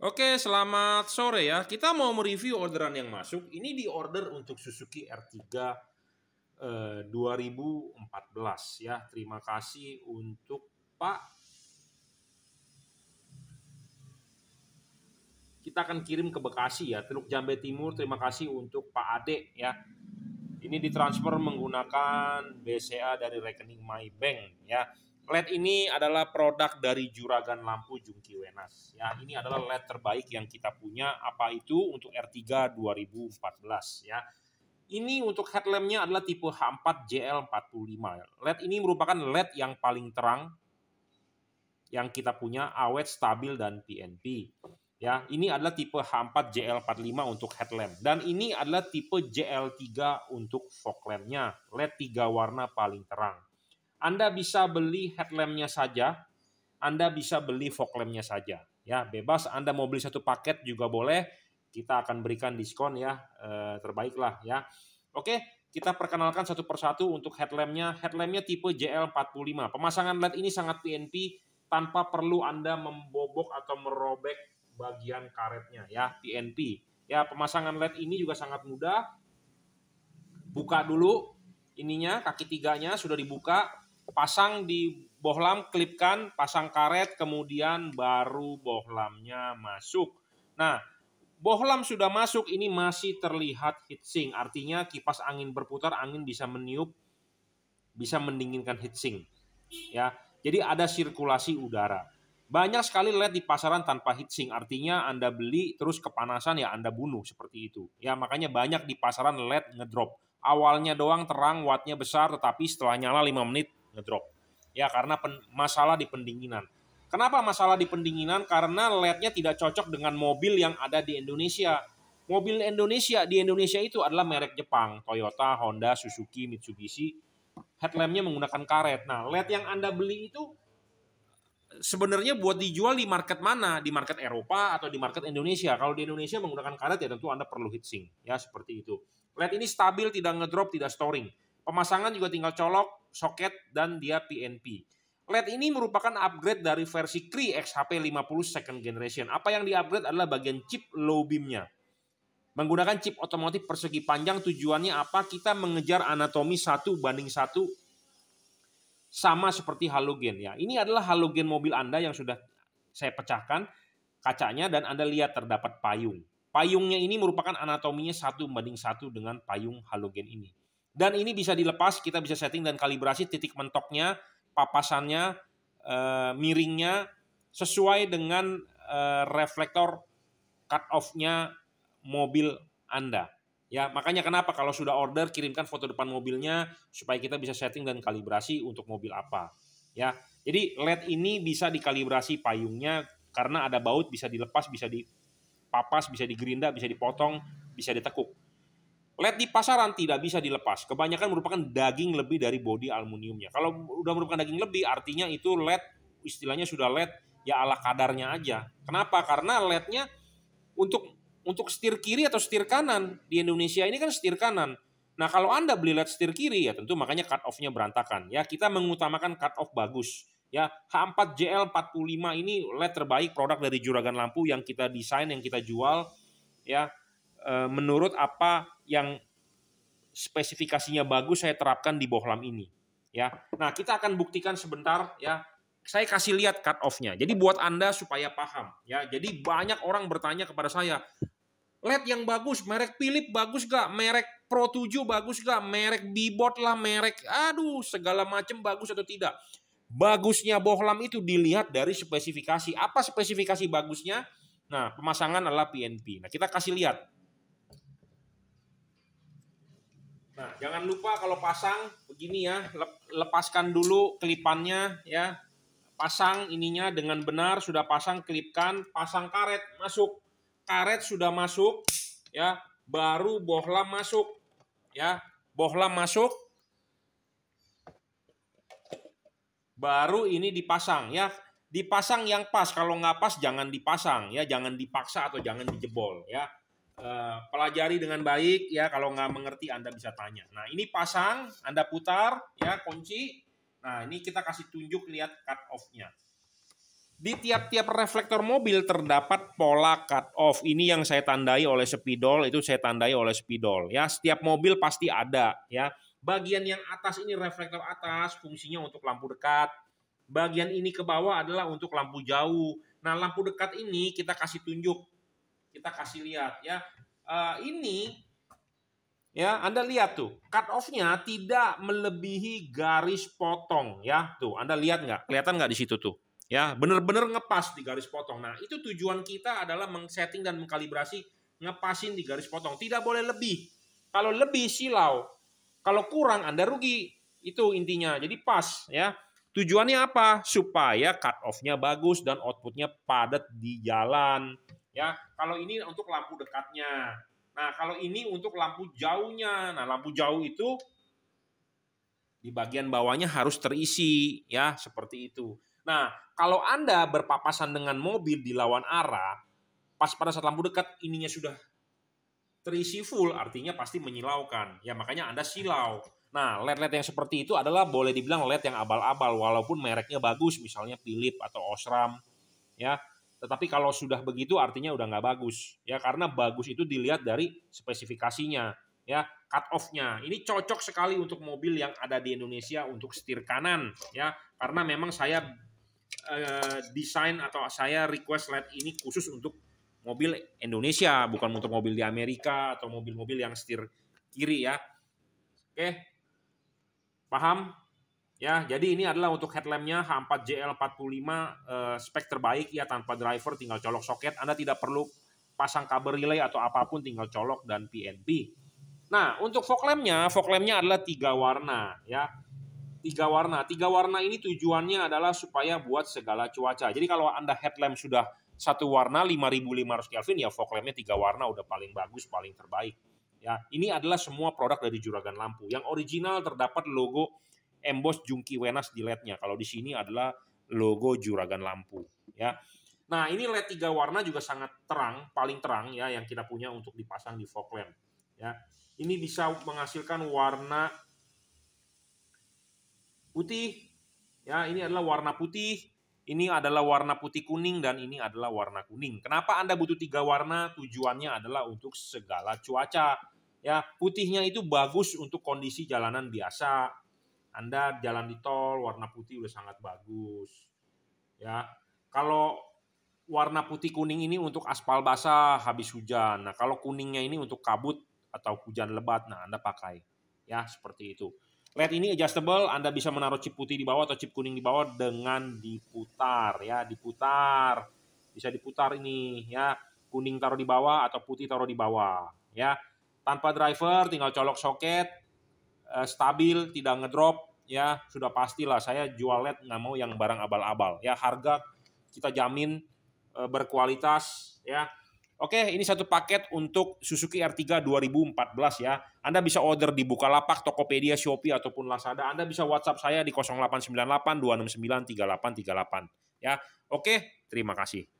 Oke, selamat sore ya. Kita mau mereview orderan yang masuk. Ini di order untuk Suzuki R3 eh, 2014 ya. Terima kasih untuk Pak. Kita akan kirim ke Bekasi ya, Teluk Jambe Timur. Terima kasih untuk Pak Ade ya. Ini ditransfer menggunakan BCA dari rekening MyBank ya LED ini adalah produk dari Juragan Lampu Jungki Wenas. Ya, ini adalah LED terbaik yang kita punya. Apa itu untuk R3 2014 ya. Ini untuk headlampnya adalah tipe H4 JL45. LED ini merupakan LED yang paling terang yang kita punya awet, stabil, dan PNP. Ya, ini adalah tipe H4 JL45 untuk headlamp dan ini adalah tipe JL3 untuk fog lampnya LED tiga warna paling terang. Anda bisa beli headlampnya saja, Anda bisa beli fog lampnya saja. Ya, bebas Anda mau beli satu paket juga boleh. Kita akan berikan diskon ya, eh, terbaiklah ya. Oke, kita perkenalkan satu persatu untuk headlampnya. Headlampnya tipe JL45. Pemasangan LED ini sangat PNP tanpa perlu Anda membobok atau merobek bagian karetnya ya, PNP. Ya, pemasangan LED ini juga sangat mudah. Buka dulu ininya, kaki tiganya sudah dibuka pasang di bohlam, klipkan, pasang karet, kemudian baru bohlamnya masuk. Nah, bohlam sudah masuk, ini masih terlihat heatsink. Artinya kipas angin berputar, angin bisa meniup, bisa mendinginkan heatsink. Ya, jadi ada sirkulasi udara. Banyak sekali LED di pasaran tanpa heatsink, artinya Anda beli terus kepanasan ya Anda bunuh seperti itu. Ya makanya banyak di pasaran LED ngedrop. Awalnya doang terang, wattnya besar, tetapi setelah nyala 5 menit ngedrop. Ya karena pen, masalah di pendinginan. Kenapa masalah di pendinginan? Karena LED-nya tidak cocok dengan mobil yang ada di Indonesia. Mobil Indonesia di Indonesia itu adalah merek Jepang, Toyota, Honda, Suzuki, Mitsubishi. Headlamp-nya menggunakan karet. Nah, LED yang Anda beli itu sebenarnya buat dijual di market mana? Di market Eropa atau di market Indonesia? Kalau di Indonesia menggunakan karet ya tentu Anda perlu heatsink. Ya, seperti itu. LED ini stabil, tidak ngedrop, tidak storing. Pemasangan juga tinggal colok, soket, dan dia PNP. LED ini merupakan upgrade dari versi Cree XHP 50 second generation. Apa yang diupgrade adalah bagian chip low beamnya. Menggunakan chip otomotif persegi panjang tujuannya apa? Kita mengejar anatomi satu banding satu sama seperti halogen ya. Ini adalah halogen mobil Anda yang sudah saya pecahkan kacanya dan Anda lihat terdapat payung. Payungnya ini merupakan anatominya satu banding satu dengan payung halogen ini. Dan ini bisa dilepas, kita bisa setting dan kalibrasi titik mentoknya, papasannya, uh, miringnya sesuai dengan uh, reflektor cut off-nya mobil Anda. Ya, makanya kenapa kalau sudah order kirimkan foto depan mobilnya supaya kita bisa setting dan kalibrasi untuk mobil apa. Ya. Jadi LED ini bisa dikalibrasi payungnya karena ada baut bisa dilepas, bisa dipapas, bisa digerinda, bisa dipotong, bisa ditekuk. Led di pasaran tidak bisa dilepas. Kebanyakan merupakan daging lebih dari bodi aluminiumnya. Kalau udah merupakan daging lebih, artinya itu led istilahnya sudah led ya ala kadarnya aja. Kenapa? Karena lednya untuk untuk setir kiri atau setir kanan di Indonesia ini kan setir kanan. Nah kalau anda beli led setir kiri ya tentu makanya cut off-nya berantakan. Ya kita mengutamakan cut off bagus. Ya H4 JL 45 ini led terbaik produk dari Juragan Lampu yang kita desain yang kita jual ya Eh, menurut apa yang spesifikasinya bagus saya terapkan di bohlam ini ya. Nah, kita akan buktikan sebentar ya. Saya kasih lihat cut off-nya. Jadi buat Anda supaya paham ya. Jadi banyak orang bertanya kepada saya, LED yang bagus, merek Philip bagus gak? Merek Pro 7 bagus gak? Merek Bibot lah, merek aduh segala macam bagus atau tidak. Bagusnya bohlam itu dilihat dari spesifikasi. Apa spesifikasi bagusnya? Nah, pemasangan adalah PNP. Nah, kita kasih lihat Nah, jangan lupa kalau pasang begini ya, lepaskan dulu kelipannya ya. Pasang ininya dengan benar, sudah pasang kelipkan, pasang karet masuk. Karet sudah masuk ya, baru bohlam masuk ya. Bohlam masuk baru ini dipasang ya. Dipasang yang pas, kalau nggak pas jangan dipasang ya, jangan dipaksa atau jangan dijebol ya Eh, pelajari dengan baik ya kalau nggak mengerti Anda bisa tanya. Nah ini pasang, Anda putar ya kunci. Nah ini kita kasih tunjuk lihat cut offnya. Di tiap-tiap reflektor mobil terdapat pola cut off. Ini yang saya tandai oleh spidol, itu saya tandai oleh spidol. Ya setiap mobil pasti ada ya. Bagian yang atas ini reflektor atas fungsinya untuk lampu dekat. Bagian ini ke bawah adalah untuk lampu jauh. Nah lampu dekat ini kita kasih tunjuk kita kasih lihat ya. Uh, ini ya Anda lihat tuh cut offnya tidak melebihi garis potong ya tuh Anda lihat nggak kelihatan nggak di situ tuh ya benar-benar ngepas di garis potong nah itu tujuan kita adalah mengsetting dan mengkalibrasi ngepasin di garis potong tidak boleh lebih kalau lebih silau kalau kurang Anda rugi itu intinya jadi pas ya tujuannya apa supaya cut offnya bagus dan outputnya padat di jalan Ya, kalau ini untuk lampu dekatnya. Nah, kalau ini untuk lampu jauhnya. Nah, lampu jauh itu di bagian bawahnya harus terisi ya, seperti itu. Nah, kalau Anda berpapasan dengan mobil di lawan arah, pas pada saat lampu dekat ininya sudah terisi full, artinya pasti menyilaukan. Ya, makanya Anda silau. Nah, LED-LED yang seperti itu adalah boleh dibilang LED yang abal-abal walaupun mereknya bagus, misalnya Philips atau Osram, ya. Tetapi kalau sudah begitu artinya udah nggak bagus ya karena bagus itu dilihat dari spesifikasinya ya cut off-nya. Ini cocok sekali untuk mobil yang ada di Indonesia untuk setir kanan ya karena memang saya eh, desain atau saya request led ini khusus untuk mobil Indonesia bukan untuk mobil di Amerika atau mobil-mobil yang setir kiri ya. Oke. Paham? Ya, jadi ini adalah untuk headlampnya H4 JL45 uh, spek terbaik ya tanpa driver tinggal colok soket. Anda tidak perlu pasang kabel relay atau apapun tinggal colok dan PNP. Nah, untuk fog lampnya, fog lampnya adalah tiga warna ya. Tiga warna. Tiga warna ini tujuannya adalah supaya buat segala cuaca. Jadi kalau Anda headlamp sudah satu warna 5500 Kelvin ya fog lampnya tiga warna udah paling bagus, paling terbaik. Ya, ini adalah semua produk dari Juragan Lampu. Yang original terdapat logo emboss Jungki Wenas di LED-nya. Kalau di sini adalah logo juragan lampu ya. Nah, ini LED tiga warna juga sangat terang, paling terang ya yang kita punya untuk dipasang di fog lamp ya. Ini bisa menghasilkan warna putih. Ya, ini adalah warna putih, ini adalah warna putih kuning dan ini adalah warna kuning. Kenapa Anda butuh tiga warna? Tujuannya adalah untuk segala cuaca. Ya, putihnya itu bagus untuk kondisi jalanan biasa, anda jalan di tol warna putih udah sangat bagus. Ya. Kalau warna putih kuning ini untuk aspal basah habis hujan. Nah, kalau kuningnya ini untuk kabut atau hujan lebat. Nah, Anda pakai. Ya, seperti itu. LED ini adjustable, Anda bisa menaruh chip putih di bawah atau chip kuning di bawah dengan diputar ya, diputar. Bisa diputar ini ya, kuning taruh di bawah atau putih taruh di bawah ya. Tanpa driver tinggal colok soket, eh, stabil, tidak ngedrop, ya sudah pastilah saya jual LED nggak mau yang barang abal-abal ya harga kita jamin e, berkualitas ya oke ini satu paket untuk Suzuki R3 2014 ya Anda bisa order di Bukalapak, Tokopedia, Shopee ataupun Lazada Anda bisa WhatsApp saya di 0898 269 3838 ya oke terima kasih